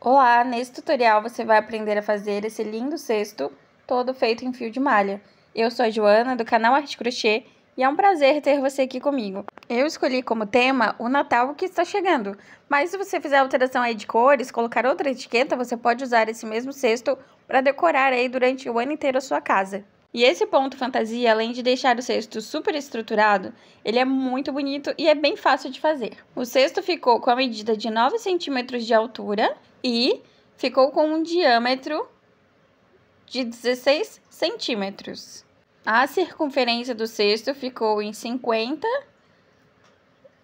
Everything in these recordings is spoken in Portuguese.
Olá, nesse tutorial você vai aprender a fazer esse lindo cesto, todo feito em fio de malha. Eu sou a Joana, do canal Arte Crochê, e é um prazer ter você aqui comigo. Eu escolhi como tema o Natal que está chegando, mas se você fizer alteração aí de cores, colocar outra etiqueta, você pode usar esse mesmo cesto para decorar aí durante o ano inteiro a sua casa. E esse ponto fantasia, além de deixar o cesto super estruturado, ele é muito bonito e é bem fácil de fazer. O cesto ficou com a medida de 9 cm de altura e ficou com um diâmetro de 16 centímetros. A circunferência do cesto ficou em 50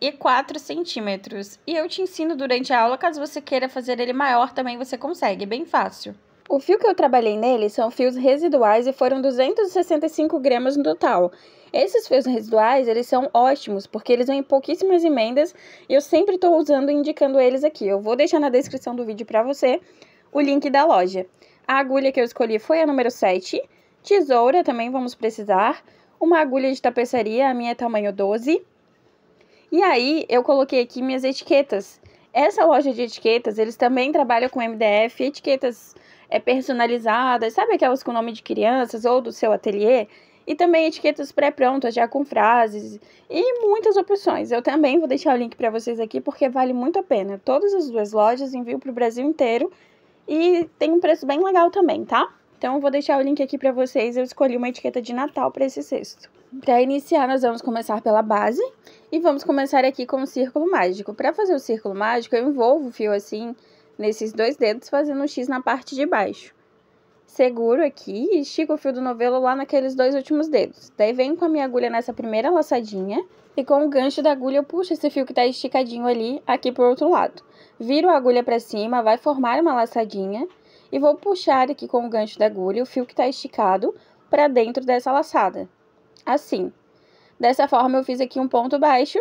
e 4 centímetros. E eu te ensino durante a aula, caso você queira fazer ele maior também você consegue, bem fácil. O fio que eu trabalhei nele são fios residuais e foram 265 gramas no total. Esses fios residuais, eles são ótimos, porque eles vêm em pouquíssimas emendas e eu sempre estou usando e indicando eles aqui. Eu vou deixar na descrição do vídeo para você o link da loja. A agulha que eu escolhi foi a número 7, tesoura também vamos precisar, uma agulha de tapeçaria, a minha é tamanho 12. E aí, eu coloquei aqui minhas etiquetas. Essa loja de etiquetas, eles também trabalham com MDF, etiquetas é, personalizadas, sabe aquelas com nome de crianças ou do seu ateliê? e também etiquetas pré-prontas já com frases e muitas opções. Eu também vou deixar o link para vocês aqui porque vale muito a pena. Todas as duas lojas envio para o Brasil inteiro e tem um preço bem legal também, tá? Então vou deixar o link aqui para vocês. Eu escolhi uma etiqueta de Natal para esse cesto. Para iniciar, nós vamos começar pela base e vamos começar aqui com o círculo mágico. Para fazer o círculo mágico, eu envolvo o fio assim nesses dois dedos, fazendo um X na parte de baixo seguro aqui e estico o fio do novelo lá naqueles dois últimos dedos. Daí venho com a minha agulha nessa primeira laçadinha e com o gancho da agulha eu puxo esse fio que tá esticadinho ali aqui pro outro lado. Viro a agulha para cima, vai formar uma laçadinha e vou puxar aqui com o gancho da agulha o fio que tá esticado para dentro dessa laçada. Assim. Dessa forma eu fiz aqui um ponto baixo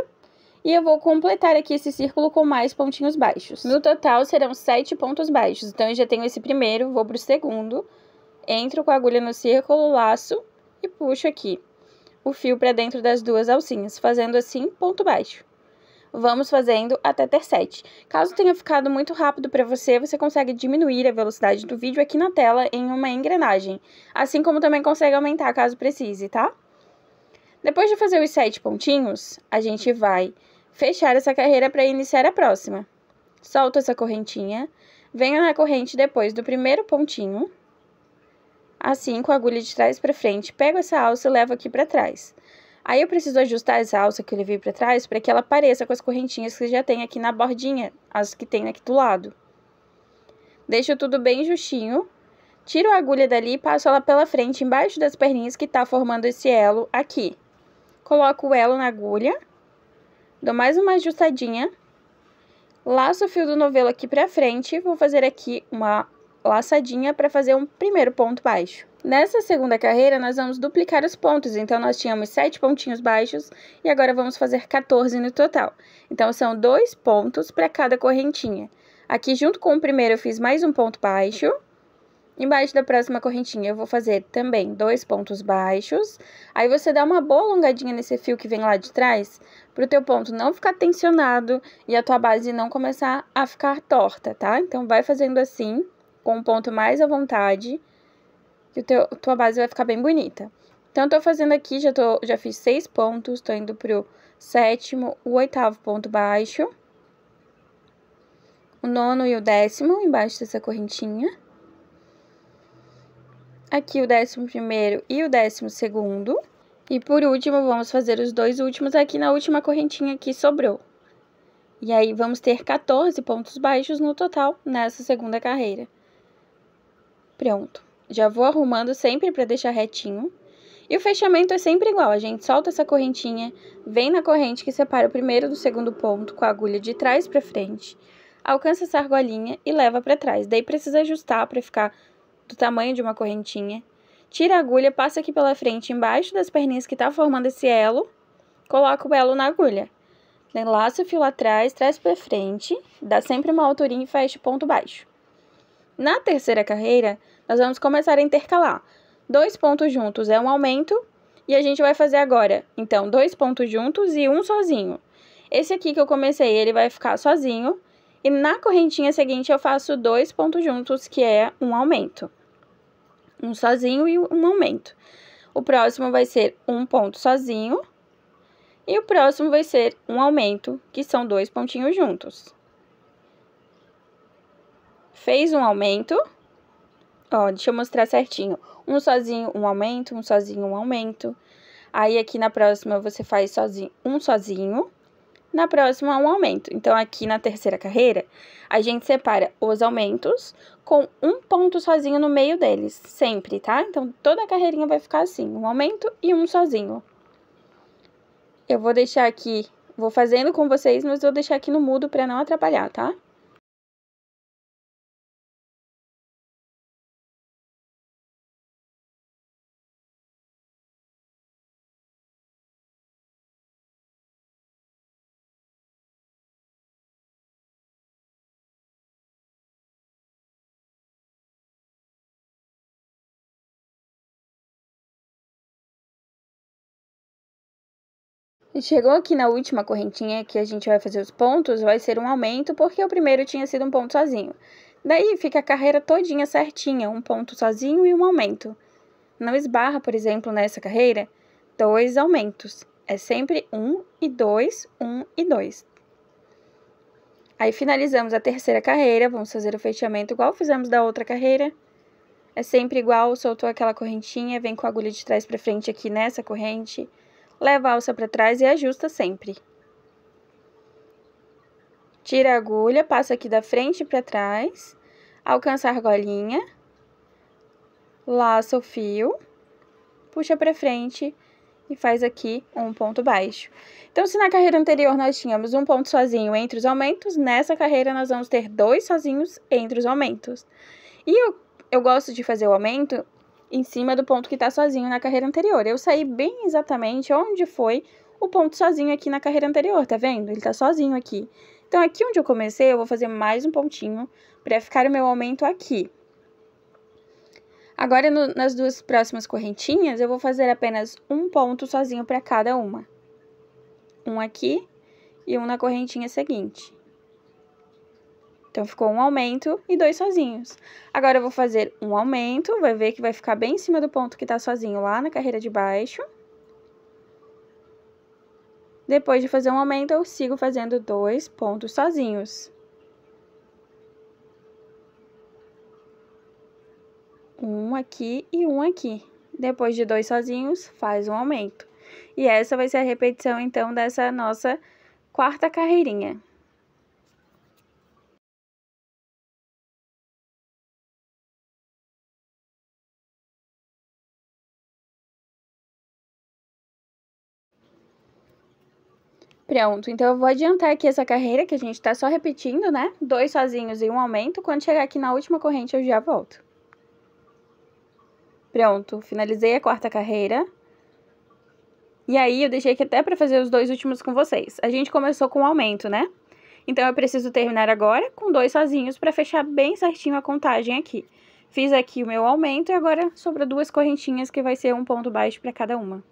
e eu vou completar aqui esse círculo com mais pontinhos baixos. No total, serão sete pontos baixos. Então, eu já tenho esse primeiro, vou pro segundo, entro com a agulha no círculo, laço e puxo aqui o fio para dentro das duas alcinhas, fazendo assim ponto baixo. Vamos fazendo até ter 7. Caso tenha ficado muito rápido para você, você consegue diminuir a velocidade do vídeo aqui na tela em uma engrenagem, assim como também consegue aumentar caso precise, tá? Depois de fazer os 7 pontinhos, a gente vai fechar essa carreira para iniciar a próxima. Solto essa correntinha, venho na corrente depois do primeiro pontinho, assim com a agulha de trás para frente. Pego essa alça e levo aqui para trás. Aí eu preciso ajustar essa alça que eu levei para trás para que ela pareça com as correntinhas que já tem aqui na bordinha, as que tem aqui do lado. Deixo tudo bem justinho. Tiro a agulha dali e passo ela pela frente, embaixo das perninhas que está formando esse elo aqui. Coloco o elo na agulha. Dou mais uma ajustadinha. Laço o fio do novelo aqui para frente. Vou fazer aqui uma laçadinha para fazer um primeiro ponto baixo. Nessa segunda carreira, nós vamos duplicar os pontos, então nós tínhamos 7 pontinhos baixos e agora vamos fazer 14 no total. Então, são dois pontos para cada correntinha. Aqui, junto com o primeiro, eu fiz mais um ponto baixo. Embaixo da próxima correntinha, eu vou fazer também dois pontos baixos. Aí, você dá uma boa alongadinha nesse fio que vem lá de trás, para o teu ponto não ficar tensionado e a tua base não começar a ficar torta, tá? Então, vai fazendo assim com um ponto mais à vontade, que a tua base vai ficar bem bonita. Então, tô fazendo aqui, já, tô, já fiz seis pontos, tô indo pro sétimo, o oitavo ponto baixo, o nono e o décimo embaixo dessa correntinha. Aqui o décimo primeiro e o décimo segundo. E por último, vamos fazer os dois últimos aqui na última correntinha que sobrou. E aí, vamos ter 14 pontos baixos no total nessa segunda carreira. Pronto. Já vou arrumando sempre para deixar retinho. E o fechamento é sempre igual, a gente solta essa correntinha, vem na corrente que separa o primeiro do segundo ponto com a agulha de trás para frente, alcança essa argolinha e leva para trás. Daí precisa ajustar para ficar do tamanho de uma correntinha. Tira a agulha, passa aqui pela frente, embaixo das perninhas que está formando esse elo, coloca o elo na agulha. Laça o fio atrás, traz para frente, dá sempre uma alturinha e fecha o ponto baixo. Na terceira carreira, nós vamos começar a intercalar. Dois pontos juntos é um aumento e a gente vai fazer agora, então, dois pontos juntos e um sozinho. Esse aqui que eu comecei, ele vai ficar sozinho. E na correntinha seguinte, eu faço dois pontos juntos, que é um aumento. Um sozinho e um aumento. O próximo vai ser um ponto sozinho. E o próximo vai ser um aumento, que são dois pontinhos juntos fez um aumento. Ó, deixa eu mostrar certinho. Um sozinho, um aumento, um sozinho, um aumento. Aí aqui na próxima você faz sozinho, um sozinho. Na próxima um aumento. Então aqui na terceira carreira, a gente separa os aumentos com um ponto sozinho no meio deles, sempre, tá? Então toda a carreirinha vai ficar assim, um aumento e um sozinho. Eu vou deixar aqui, vou fazendo com vocês, mas vou deixar aqui no mudo para não atrapalhar, tá? chegou aqui na última correntinha que a gente vai fazer os pontos, vai ser um aumento, porque o primeiro tinha sido um ponto sozinho. Daí fica a carreira todinha certinha, um ponto sozinho e um aumento. Não esbarra, por exemplo, nessa carreira, dois aumentos. É sempre um e dois, um e dois. Aí finalizamos a terceira carreira, vamos fazer o fechamento igual fizemos da outra carreira. É sempre igual, soltou aquela correntinha, vem com a agulha de trás para frente aqui nessa corrente leva a alça para trás e ajusta sempre. Tira a agulha, passa aqui da frente para trás, alcança a argolinha, laça o fio, puxa para frente e faz aqui um ponto baixo. Então, se na carreira anterior nós tínhamos um ponto sozinho entre os aumentos, nessa carreira nós vamos ter dois sozinhos entre os aumentos. E eu, eu gosto de fazer o aumento em cima do ponto que está sozinho na carreira anterior. Eu saí bem exatamente onde foi o ponto sozinho aqui na carreira anterior, tá vendo? Ele tá sozinho aqui. Então, aqui onde eu comecei, eu vou fazer mais um pontinho para ficar o meu aumento aqui. Agora, no, nas duas próximas correntinhas, eu vou fazer apenas um ponto sozinho para cada uma. Um aqui e um na correntinha seguinte. Então ficou um aumento e dois sozinhos. Agora eu vou fazer um aumento, vai ver que vai ficar bem em cima do ponto que tá sozinho lá na carreira de baixo. Depois de fazer um aumento, eu sigo fazendo dois pontos sozinhos. Um aqui e um aqui. Depois de dois sozinhos, faz um aumento. E essa vai ser a repetição, então, dessa nossa quarta carreirinha. Pronto. Então, eu vou adiantar aqui essa carreira que a gente tá só repetindo, né? Dois sozinhos e um aumento. Quando chegar aqui na última corrente, eu já volto. Pronto, finalizei a quarta carreira. E aí, eu deixei aqui até para fazer os dois últimos com vocês. A gente começou com um aumento, né? Então, eu preciso terminar agora com dois sozinhos para fechar bem certinho a contagem aqui. Fiz aqui o meu aumento e agora sobra duas correntinhas que vai ser um ponto baixo para cada uma.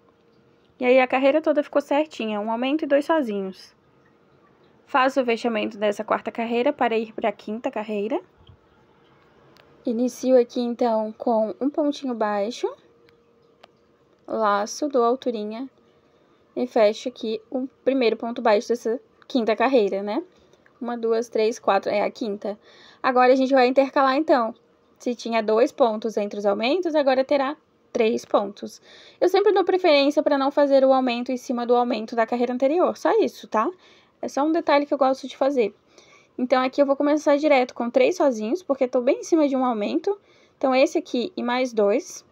E aí a carreira toda ficou certinha, um aumento e dois sozinhos. Faz o fechamento dessa quarta carreira para ir para a quinta carreira. Inicio aqui então com um pontinho baixo, laço, dou alturinha e fecho aqui o primeiro ponto baixo dessa quinta carreira, né? Uma, duas, três, quatro, é a quinta. Agora a gente vai intercalar então. Se tinha dois pontos entre os aumentos, agora terá três pontos. Eu sempre dou preferência para não fazer o aumento em cima do aumento da carreira anterior, só isso, tá? É só um detalhe que eu gosto de fazer. Então, aqui eu vou começar direto com três sozinhos, porque estou bem em cima de um aumento. Então, esse aqui e mais dois.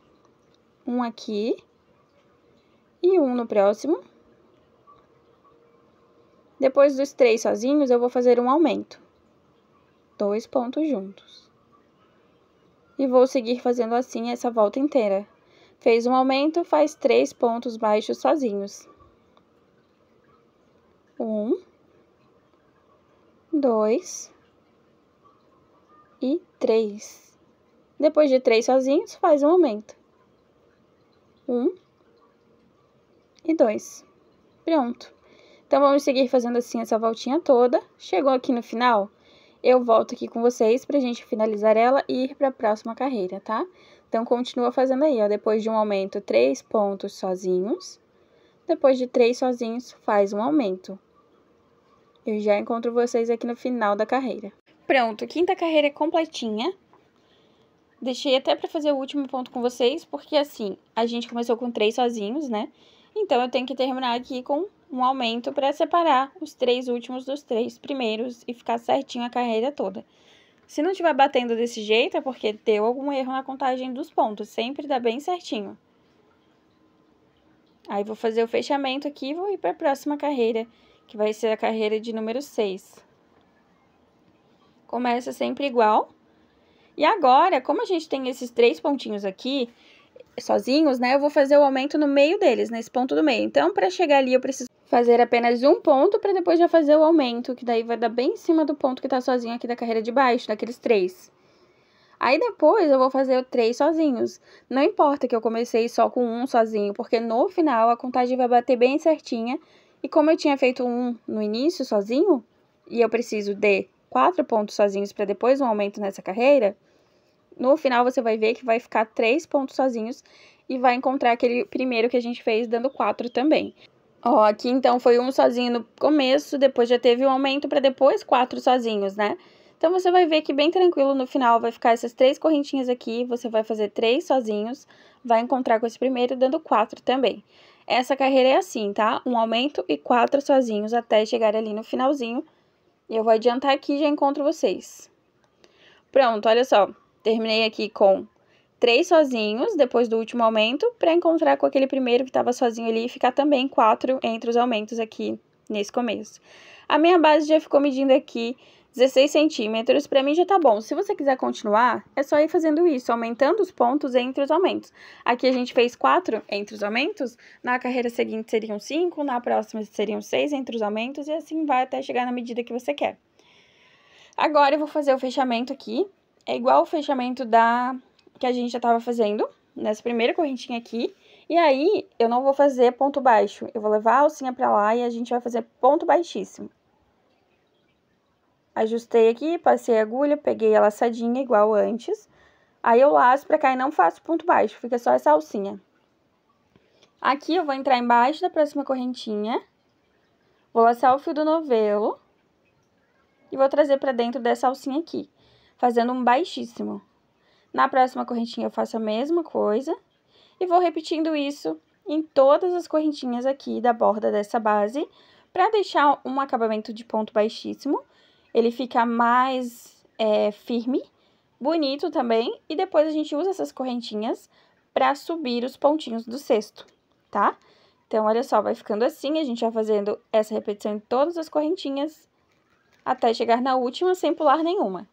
Um aqui. E um no próximo. Depois dos três sozinhos, eu vou fazer um aumento. Dois pontos juntos. E vou seguir fazendo assim essa volta inteira. Fez um aumento, faz três pontos baixos sozinhos. Um, dois e três. Depois de três sozinhos, faz um aumento. Um e dois. Pronto. Então, vamos seguir fazendo assim essa voltinha toda. Chegou aqui no final, eu volto aqui com vocês pra gente finalizar ela e ir pra próxima carreira, tá? Então, continua fazendo aí, ó. Depois de um aumento, três pontos sozinhos. Depois de três sozinhos, faz um aumento. Eu já encontro vocês aqui no final da carreira. Pronto, quinta carreira é completinha. Deixei até para fazer o último ponto com vocês, porque assim, a gente começou com três sozinhos, né? Então, eu tenho que terminar aqui com um aumento para separar os três últimos dos três primeiros e ficar certinho a carreira toda. Se não estiver batendo desse jeito, é porque deu algum erro na contagem dos pontos. Sempre dá bem certinho. Aí, vou fazer o fechamento aqui e vou ir para a próxima carreira, que vai ser a carreira de número 6. Começa sempre igual. E agora, como a gente tem esses três pontinhos aqui, sozinhos, né, eu vou fazer o aumento no meio deles, nesse ponto do meio. Então, para chegar ali, eu preciso fazer apenas um ponto para depois já fazer o aumento, que daí vai dar bem em cima do ponto que está sozinho aqui da carreira de baixo, daqueles três. Aí depois eu vou fazer três sozinhos. Não importa que eu comecei só com um sozinho, porque no final a contagem vai bater bem certinha. E como eu tinha feito um no início sozinho, e eu preciso de quatro pontos sozinhos para depois um aumento nessa carreira, no final você vai ver que vai ficar três pontos sozinhos e vai encontrar aquele primeiro que a gente fez dando quatro também. Ó, aqui então foi um sozinho no começo, depois já teve um aumento para depois quatro sozinhos, né? Então você vai ver que bem tranquilo no final vai ficar essas três correntinhas aqui, você vai fazer três sozinhos, vai encontrar com esse primeiro dando quatro também. Essa carreira é assim, tá? Um aumento e quatro sozinhos até chegar ali no finalzinho. Eu vou adiantar aqui e já encontro vocês. Pronto, olha só. Terminei aqui com três sozinhos depois do último aumento, para encontrar com aquele primeiro que estava sozinho ali e ficar também quatro entre os aumentos aqui nesse começo. A minha base já ficou medindo aqui 16 centímetros, para mim já tá bom. Se você quiser continuar, é só ir fazendo isso, aumentando os pontos entre os aumentos. Aqui a gente fez quatro entre os aumentos, na carreira seguinte seriam cinco na próxima seriam seis entre os aumentos, e assim vai até chegar na medida que você quer. Agora eu vou fazer o fechamento aqui, é igual o fechamento da que a gente já estava fazendo, nessa primeira correntinha aqui. E aí, eu não vou fazer ponto baixo, eu vou levar a alcinha pra lá e a gente vai fazer ponto baixíssimo. Ajustei aqui, passei a agulha, peguei a laçadinha igual antes. Aí, eu laço pra cá e não faço ponto baixo, fica só essa alcinha. Aqui, eu vou entrar embaixo da próxima correntinha, vou laçar o fio do novelo e vou trazer pra dentro dessa alcinha aqui, fazendo um baixíssimo. Na próxima correntinha eu faço a mesma coisa e vou repetindo isso em todas as correntinhas aqui da borda dessa base para deixar um acabamento de ponto baixíssimo. Ele fica mais é, firme, bonito também e depois a gente usa essas correntinhas para subir os pontinhos do cesto, tá? Então, olha só, vai ficando assim, a gente vai fazendo essa repetição em todas as correntinhas até chegar na última sem pular nenhuma.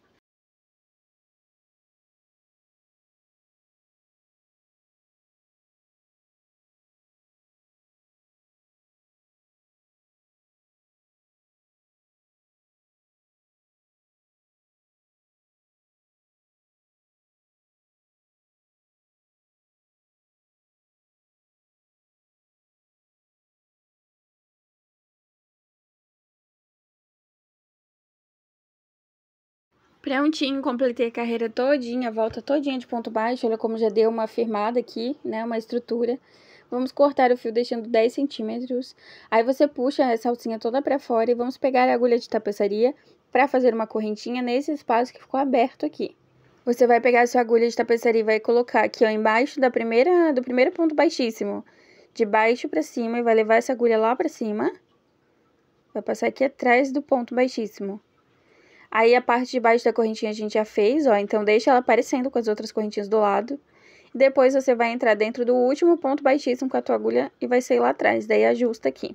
Prontinho, completei a carreira todinha, a volta todinha de ponto baixo. Olha como já deu uma firmada aqui, né? Uma estrutura. Vamos cortar o fio deixando 10 centímetros. Aí você puxa essa alcinha toda pra fora e vamos pegar a agulha de tapeçaria pra fazer uma correntinha nesse espaço que ficou aberto aqui. Você vai pegar a sua agulha de tapeçaria e vai colocar aqui, ó, embaixo da primeira, do primeiro ponto baixíssimo. De baixo pra cima e vai levar essa agulha lá pra cima. Vai passar aqui atrás do ponto baixíssimo. Aí a parte de baixo da correntinha a gente já fez, ó, então deixa ela aparecendo com as outras correntinhas do lado. Depois você vai entrar dentro do último ponto baixíssimo com a tua agulha e vai sair lá atrás, daí ajusta aqui.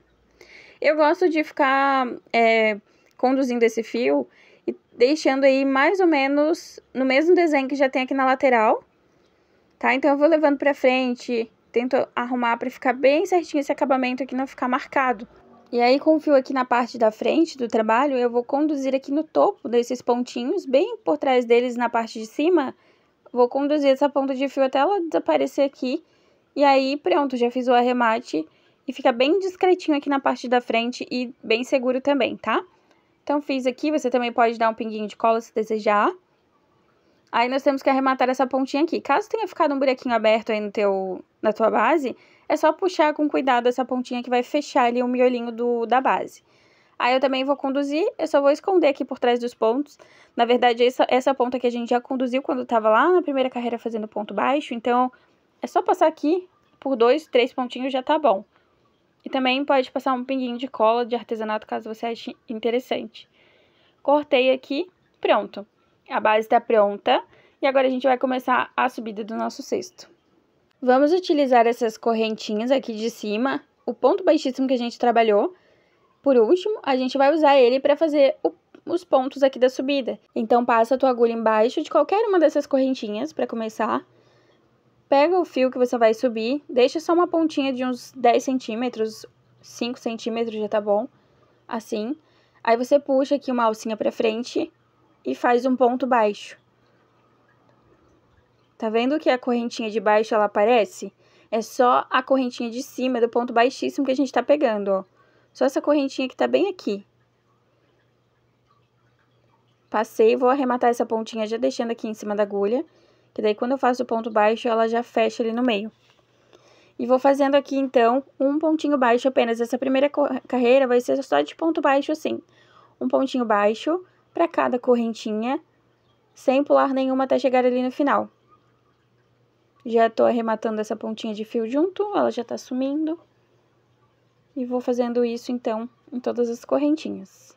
Eu gosto de ficar é, conduzindo esse fio e deixando aí mais ou menos no mesmo desenho que já tem aqui na lateral, tá? Então eu vou levando pra frente, tento arrumar pra ficar bem certinho esse acabamento aqui, não ficar marcado. E aí, com o fio aqui na parte da frente do trabalho, eu vou conduzir aqui no topo desses pontinhos, bem por trás deles na parte de cima, vou conduzir essa ponta de fio até ela desaparecer aqui. E aí, pronto, já fiz o arremate e fica bem discretinho aqui na parte da frente e bem seguro também, tá? Então, fiz aqui, você também pode dar um pinguinho de cola se desejar. Aí, nós temos que arrematar essa pontinha aqui. Caso tenha ficado um buraquinho aberto aí no teu, na tua base, é só puxar com cuidado essa pontinha que vai fechar ali o miolinho do, da base. Aí eu também vou conduzir, eu só vou esconder aqui por trás dos pontos. Na verdade, essa, essa ponta que a gente já conduziu quando tava lá na primeira carreira fazendo ponto baixo, então é só passar aqui por dois, três pontinhos já tá bom. E também pode passar um pinguinho de cola de artesanato, caso você ache interessante. Cortei aqui, pronto. A base tá pronta. E agora a gente vai começar a subida do nosso cesto. Vamos utilizar essas correntinhas aqui de cima, o ponto baixíssimo que a gente trabalhou. Por último, a gente vai usar ele para fazer o, os pontos aqui da subida. Então, passa a tua agulha embaixo de qualquer uma dessas correntinhas, para começar. Pega o fio que você vai subir, deixa só uma pontinha de uns 10 centímetros, 5 centímetros já tá bom, assim. Aí, você puxa aqui uma alcinha para frente e faz um ponto baixo. Tá vendo que a correntinha de baixo ela aparece? É só a correntinha de cima do ponto baixíssimo que a gente tá pegando, ó. Só essa correntinha que tá bem aqui. Passei, vou arrematar essa pontinha já deixando aqui em cima da agulha, que daí quando eu faço o ponto baixo, ela já fecha ali no meio. E vou fazendo aqui, então, um pontinho baixo apenas. Essa primeira carreira vai ser só de ponto baixo, assim. Um pontinho baixo pra cada correntinha, sem pular nenhuma até chegar ali no final. Já tô arrematando essa pontinha de fio junto, ela já tá sumindo. E vou fazendo isso, então, em todas as correntinhas.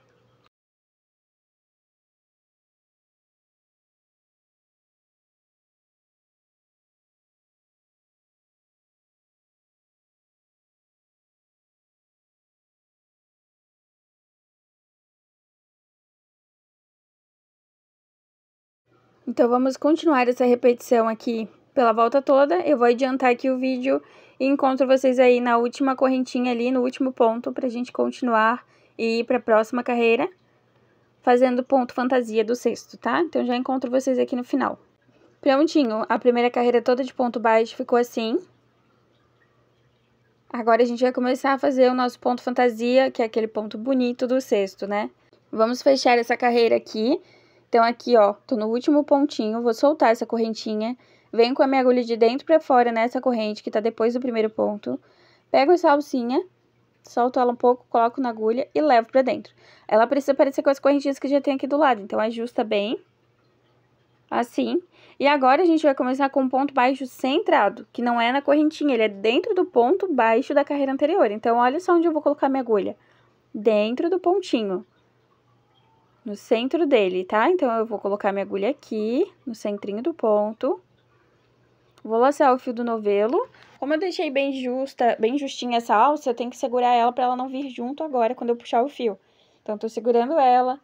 Então, vamos continuar essa repetição aqui pela volta toda. Eu vou adiantar aqui o vídeo e encontro vocês aí na última correntinha ali, no último ponto, pra gente continuar e ir pra próxima carreira, fazendo ponto fantasia do sexto, tá? Então, já encontro vocês aqui no final. Prontinho, a primeira carreira toda de ponto baixo ficou assim. Agora, a gente vai começar a fazer o nosso ponto fantasia, que é aquele ponto bonito do sexto, né? Vamos fechar essa carreira aqui. Então, aqui, ó, tô no último pontinho, vou soltar essa correntinha Venho com a minha agulha de dentro para fora nessa corrente que tá depois do primeiro ponto. Pego a salsinha, solto ela um pouco, coloco na agulha e levo para dentro. Ela precisa parecer com as correntinhas que já tem aqui do lado, então ajusta bem. Assim. E agora a gente vai começar com um ponto baixo centrado, que não é na correntinha, ele é dentro do ponto baixo da carreira anterior. Então, olha só onde eu vou colocar minha agulha. Dentro do pontinho. No centro dele, tá? Então, eu vou colocar minha agulha aqui, no centrinho do ponto. Vou laçar o fio do novelo. Como eu deixei bem justa, bem justinha essa alça, eu tenho que segurar ela para ela não vir junto agora quando eu puxar o fio. Então, tô segurando ela,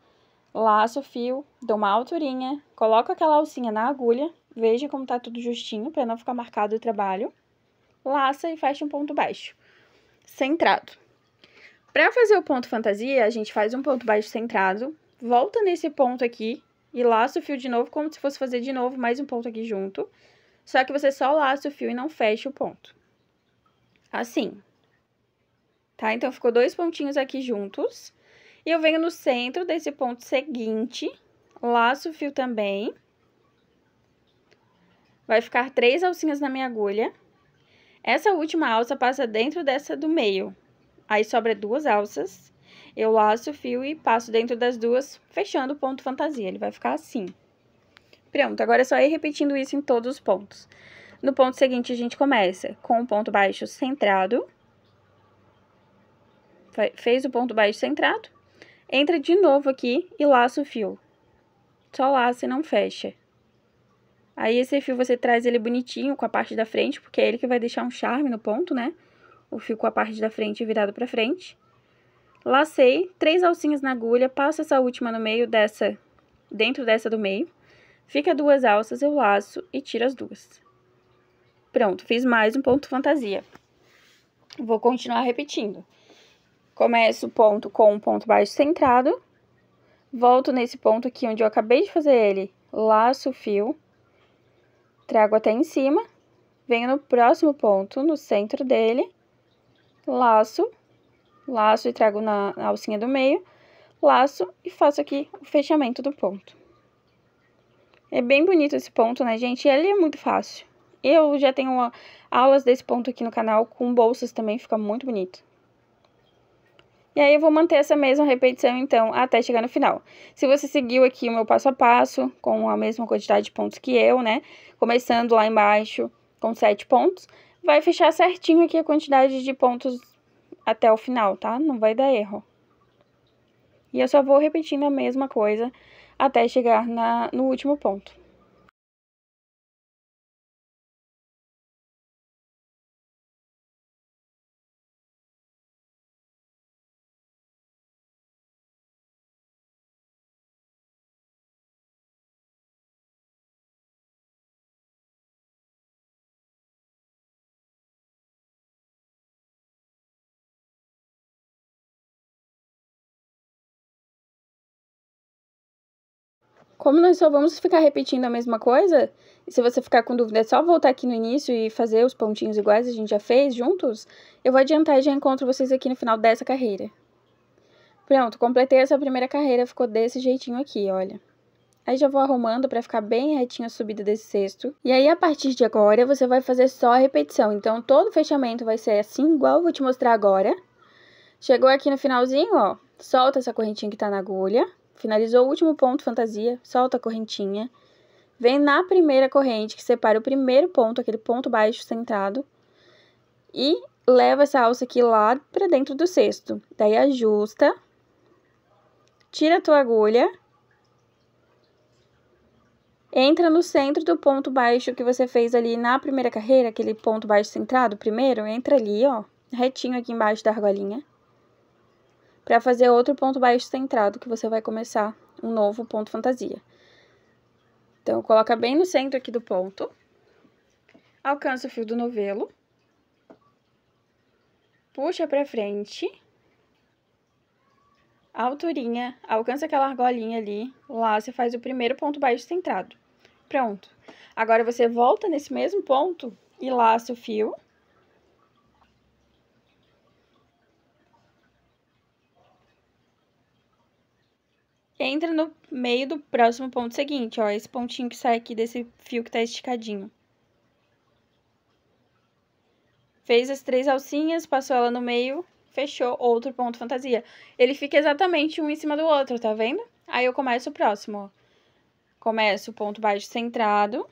laço o fio, dou uma alturinha, coloco aquela alcinha na agulha, veja como tá tudo justinho para não ficar marcado o trabalho. Laça e fecha um ponto baixo, centrado. Para fazer o ponto fantasia, a gente faz um ponto baixo centrado, volta nesse ponto aqui e laça o fio de novo como se fosse fazer de novo mais um ponto aqui junto só que você só laça o fio e não fecha o ponto. Assim. Tá? Então, ficou dois pontinhos aqui juntos. E eu venho no centro desse ponto seguinte, laço o fio também. Vai ficar três alcinhas na minha agulha. Essa última alça passa dentro dessa do meio. Aí, sobra duas alças. Eu laço o fio e passo dentro das duas, fechando o ponto fantasia. Ele vai ficar assim. Pronto, agora é só ir repetindo isso em todos os pontos. No ponto seguinte, a gente começa com o ponto baixo centrado. Fez o ponto baixo centrado. Entra de novo aqui e laça o fio. Só laça e não fecha. Aí, esse fio você traz ele bonitinho com a parte da frente, porque é ele que vai deixar um charme no ponto, né? O fio com a parte da frente virado pra frente. Lacei, três alcinhas na agulha, passo essa última no meio dessa, dentro dessa do meio Fica duas alças, eu laço e tiro as duas. Pronto, fiz mais um ponto fantasia. Vou continuar repetindo. Começo o ponto com um ponto baixo centrado. Volto nesse ponto aqui onde eu acabei de fazer ele, laço o fio, trago até em cima, venho no próximo ponto, no centro dele, laço, laço e trago na alcinha do meio, laço e faço aqui o fechamento do ponto. É bem bonito esse ponto, né, gente? E ele é muito fácil. Eu já tenho aulas desse ponto aqui no canal, com bolsas também, fica muito bonito. E aí, eu vou manter essa mesma repetição, então, até chegar no final. Se você seguiu aqui o meu passo a passo, com a mesma quantidade de pontos que eu, né? Começando lá embaixo com sete pontos, vai fechar certinho aqui a quantidade de pontos até o final, tá? Não vai dar erro. E eu só vou repetindo a mesma coisa até chegar na, no último ponto. Como nós só vamos ficar repetindo a mesma coisa, se você ficar com dúvida, é só voltar aqui no início e fazer os pontinhos iguais a gente já fez juntos, eu vou adiantar e já encontro vocês aqui no final dessa carreira. Pronto, completei essa primeira carreira, ficou desse jeitinho aqui, olha. Aí já vou arrumando para ficar bem retinha a subida desse cesto. E aí, a partir de agora, você vai fazer só a repetição. Então, todo o fechamento vai ser assim, igual eu vou te mostrar agora. Chegou aqui no finalzinho, ó, solta essa correntinha que tá na agulha finalizou o último ponto fantasia, solta a correntinha, vem na primeira corrente que separa o primeiro ponto, aquele ponto baixo centrado, e leva essa alça aqui lá para dentro do cesto. Daí ajusta, tira a tua agulha, entra no centro do ponto baixo que você fez ali na primeira carreira, aquele ponto baixo centrado, primeiro, entra ali, ó, retinho aqui embaixo da argolinha para fazer outro ponto baixo centrado, que você vai começar um novo ponto fantasia. Então, coloca bem no centro aqui do ponto, alcança o fio do novelo, puxa para frente, alturinha, alcança aquela argolinha ali, lá você faz o primeiro ponto baixo centrado. Pronto. Agora, você volta nesse mesmo ponto e laça o fio entra no meio do próximo ponto seguinte, ó, esse pontinho que sai aqui desse fio que tá esticadinho. Fez as três alcinhas, passou ela no meio, fechou outro ponto fantasia. Ele fica exatamente um em cima do outro, tá vendo? Aí eu começo o próximo, ó. Começo o ponto baixo centrado.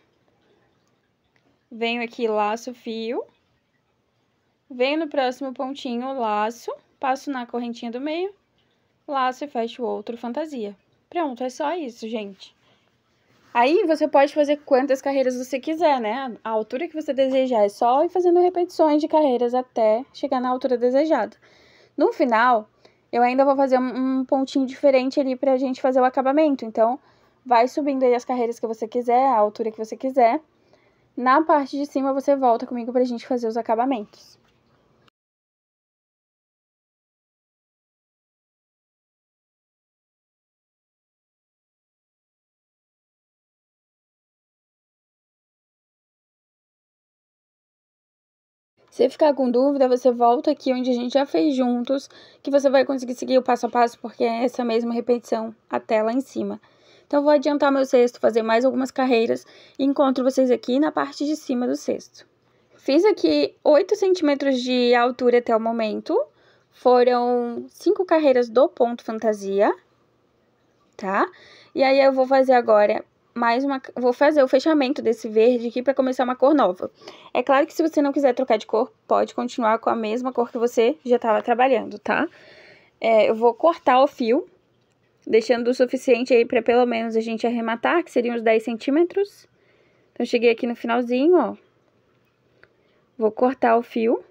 Venho aqui, laço fio. Venho no próximo pontinho, laço, passo na correntinha do meio, laço e fecho o outro fantasia. Pronto, é só isso, gente. Aí você pode fazer quantas carreiras você quiser, né? A altura que você desejar. É só ir fazendo repetições de carreiras até chegar na altura desejada. No final, eu ainda vou fazer um pontinho diferente ali pra gente fazer o acabamento. Então, vai subindo aí as carreiras que você quiser, a altura que você quiser. Na parte de cima, você volta comigo pra gente fazer os acabamentos. Se ficar com dúvida, você volta aqui onde a gente já fez juntos, que você vai conseguir seguir o passo a passo, porque é essa mesma repetição até lá em cima. Então, vou adiantar meu cesto, fazer mais algumas carreiras e encontro vocês aqui na parte de cima do cesto. Fiz aqui 8 centímetros de altura até o momento, foram 5 carreiras do ponto fantasia, tá? E aí, eu vou fazer agora mais uma, vou fazer o fechamento desse verde aqui para começar uma cor nova. É claro que se você não quiser trocar de cor, pode continuar com a mesma cor que você já estava tá trabalhando, tá? É, eu vou cortar o fio, deixando o suficiente aí para pelo menos a gente arrematar, que seriam os 10 centímetros. Então, cheguei aqui no finalzinho, ó. Vou cortar o fio.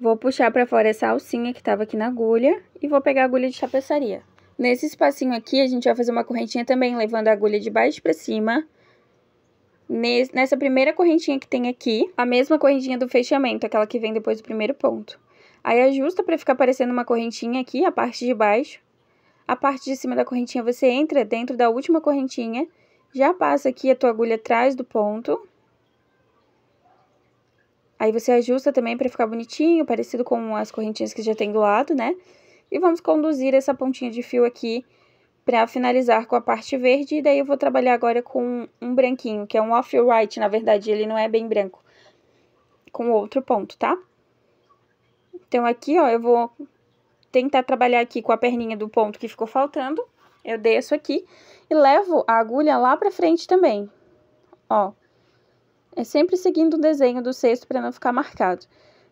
Vou puxar para fora essa alcinha que estava aqui na agulha e vou pegar a agulha de tapeçaria. Nesse espacinho aqui, a gente vai fazer uma correntinha também, levando a agulha de baixo para cima. Nesse, nessa primeira correntinha que tem aqui, a mesma correntinha do fechamento, aquela que vem depois do primeiro ponto. Aí, ajusta para ficar parecendo uma correntinha aqui, a parte de baixo. A parte de cima da correntinha, você entra dentro da última correntinha, já passa aqui a tua agulha atrás do ponto Aí você ajusta também para ficar bonitinho, parecido com as correntinhas que já tem do lado, né? E vamos conduzir essa pontinha de fio aqui para finalizar com a parte verde. E daí eu vou trabalhar agora com um branquinho, que é um off-white, na verdade, ele não é bem branco. Com outro ponto, tá? Então, aqui, ó, eu vou tentar trabalhar aqui com a perninha do ponto que ficou faltando. Eu desço aqui e levo a agulha lá para frente também. Ó, é sempre seguindo o desenho do cesto para não ficar marcado.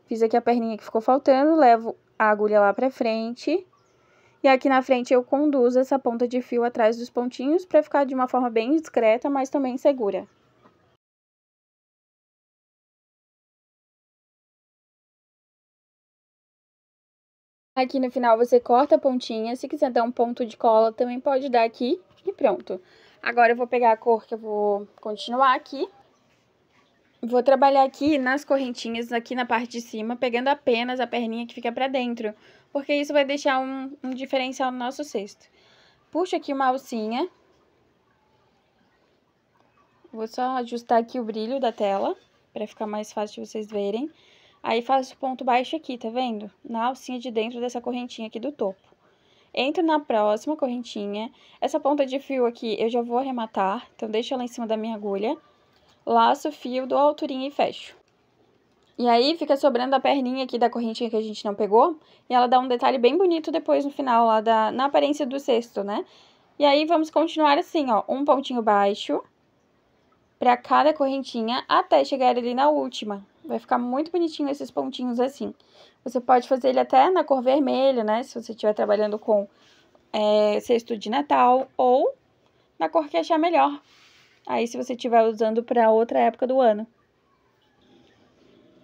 Fiz aqui a perninha que ficou faltando, levo a agulha lá para frente. E aqui na frente eu conduzo essa ponta de fio atrás dos pontinhos para ficar de uma forma bem discreta, mas também segura. Aqui no final você corta a pontinha, se quiser dar um ponto de cola também pode dar aqui e pronto. Agora eu vou pegar a cor que eu vou continuar aqui Vou trabalhar aqui nas correntinhas, aqui na parte de cima, pegando apenas a perninha que fica pra dentro, porque isso vai deixar um, um diferencial no nosso cesto. Puxo aqui uma alcinha. Vou só ajustar aqui o brilho da tela, pra ficar mais fácil de vocês verem. Aí, faço ponto baixo aqui, tá vendo? Na alcinha de dentro dessa correntinha aqui do topo. Entro na próxima correntinha. Essa ponta de fio aqui eu já vou arrematar, então deixa ela em cima da minha agulha laço, fio, dou alturinho alturinha e fecho. E aí fica sobrando a perninha aqui da correntinha que a gente não pegou, e ela dá um detalhe bem bonito depois no final, lá da, na aparência do cesto, né? E aí vamos continuar assim, ó, um pontinho baixo para cada correntinha até chegar ali na última. Vai ficar muito bonitinho esses pontinhos assim. Você pode fazer ele até na cor vermelha, né? Se você estiver trabalhando com é, cesto de Natal ou na cor que achar melhor. Aí, se você estiver usando para outra época do ano.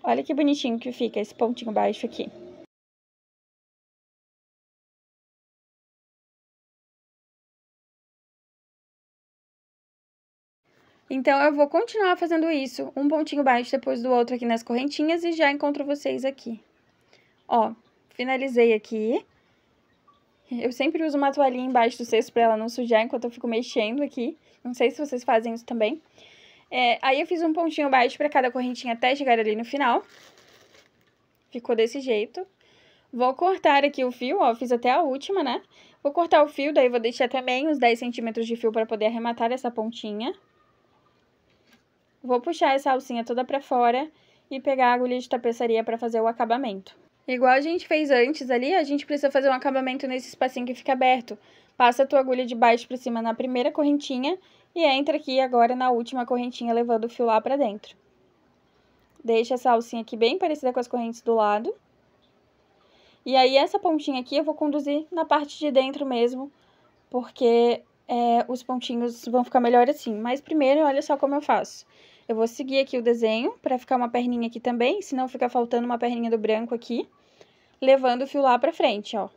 Olha que bonitinho que fica esse pontinho baixo aqui. Então, eu vou continuar fazendo isso, um pontinho baixo depois do outro aqui nas correntinhas e já encontro vocês aqui. Ó, finalizei aqui. Eu sempre uso uma toalhinha embaixo do cesto para ela não sujar enquanto eu fico mexendo aqui. Não sei se vocês fazem isso também. É, aí eu fiz um pontinho baixo para cada correntinha até chegar ali no final. Ficou desse jeito. Vou cortar aqui o fio, ó, fiz até a última, né? Vou cortar o fio, daí vou deixar também uns 10 centímetros de fio para poder arrematar essa pontinha. Vou puxar essa alcinha toda para fora e pegar a agulha de tapeçaria para fazer o acabamento. Igual a gente fez antes ali, a gente precisa fazer um acabamento nesse espacinho que fica aberto, Passa a tua agulha de baixo para cima na primeira correntinha e entra aqui agora na última correntinha, levando o fio lá para dentro. Deixa essa alcinha aqui bem parecida com as correntes do lado. E aí, essa pontinha aqui eu vou conduzir na parte de dentro mesmo, porque é, os pontinhos vão ficar melhor assim. Mas primeiro, olha só como eu faço. Eu vou seguir aqui o desenho para ficar uma perninha aqui também, senão fica faltando uma perninha do branco aqui, levando o fio lá para frente, ó.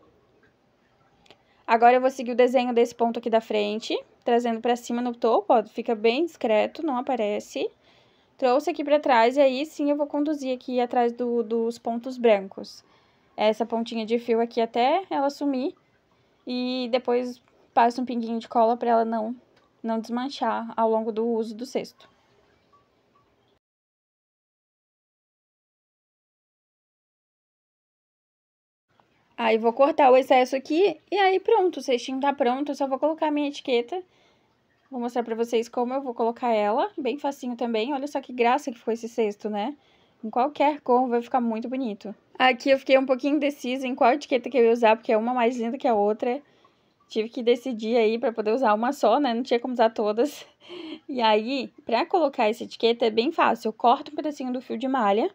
Agora eu vou seguir o desenho desse ponto aqui da frente, trazendo pra cima no topo, ó, fica bem discreto, não aparece. Trouxe aqui pra trás e aí sim eu vou conduzir aqui atrás do, dos pontos brancos. Essa pontinha de fio aqui até ela sumir e depois passo um pinguinho de cola pra ela não, não desmanchar ao longo do uso do cesto. Aí vou cortar o excesso aqui e aí pronto, o cestinho tá pronto, eu só vou colocar minha etiqueta. Vou mostrar pra vocês como eu vou colocar ela, bem facinho também. Olha só que graça que ficou esse cesto, né? Em qualquer cor vai ficar muito bonito. Aqui eu fiquei um pouquinho indecisa em qual etiqueta que eu ia usar, porque é uma mais linda que a outra. Tive que decidir aí pra poder usar uma só, né? Não tinha como usar todas. E aí, pra colocar essa etiqueta é bem fácil. Eu corto um pedacinho do fio de malha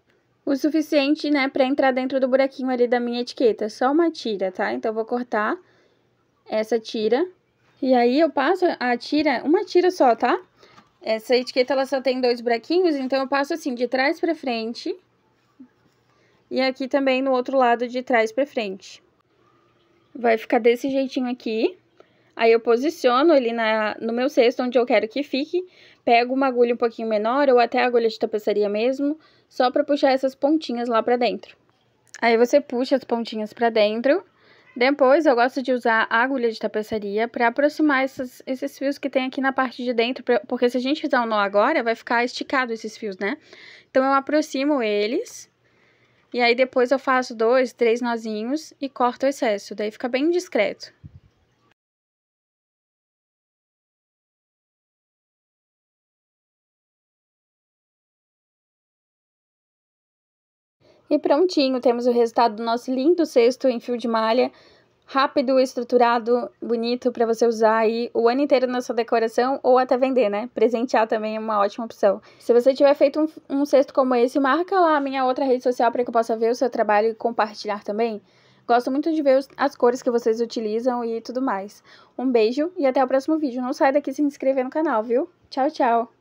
o suficiente, né, para entrar dentro do buraquinho ali da minha etiqueta. Só uma tira, tá? Então, eu vou cortar essa tira. E aí, eu passo a tira, uma tira só, tá? Essa etiqueta, ela só tem dois buraquinhos, então, eu passo assim, de trás pra frente. E aqui também no outro lado, de trás pra frente. Vai ficar desse jeitinho aqui. Aí eu posiciono ele na, no meu cesto onde eu quero que fique, pego uma agulha um pouquinho menor ou até agulha de tapeçaria mesmo, só pra puxar essas pontinhas lá pra dentro. Aí você puxa as pontinhas pra dentro. Depois eu gosto de usar a agulha de tapeçaria pra aproximar essas, esses fios que tem aqui na parte de dentro, pra, porque se a gente fizer um nó agora, vai ficar esticado esses fios, né? Então eu aproximo eles... E aí, depois eu faço dois, três nozinhos e corto o excesso. Daí fica bem discreto. E prontinho, temos o resultado do nosso lindo cesto em fio de malha, rápido, estruturado, bonito para você usar aí o ano inteiro na sua decoração ou até vender, né? Presentear também é uma ótima opção. Se você tiver feito um, um cesto como esse, marca lá a minha outra rede social para que eu possa ver o seu trabalho e compartilhar também. Gosto muito de ver as cores que vocês utilizam e tudo mais. Um beijo e até o próximo vídeo. Não sai daqui sem se inscrever no canal, viu? Tchau, tchau!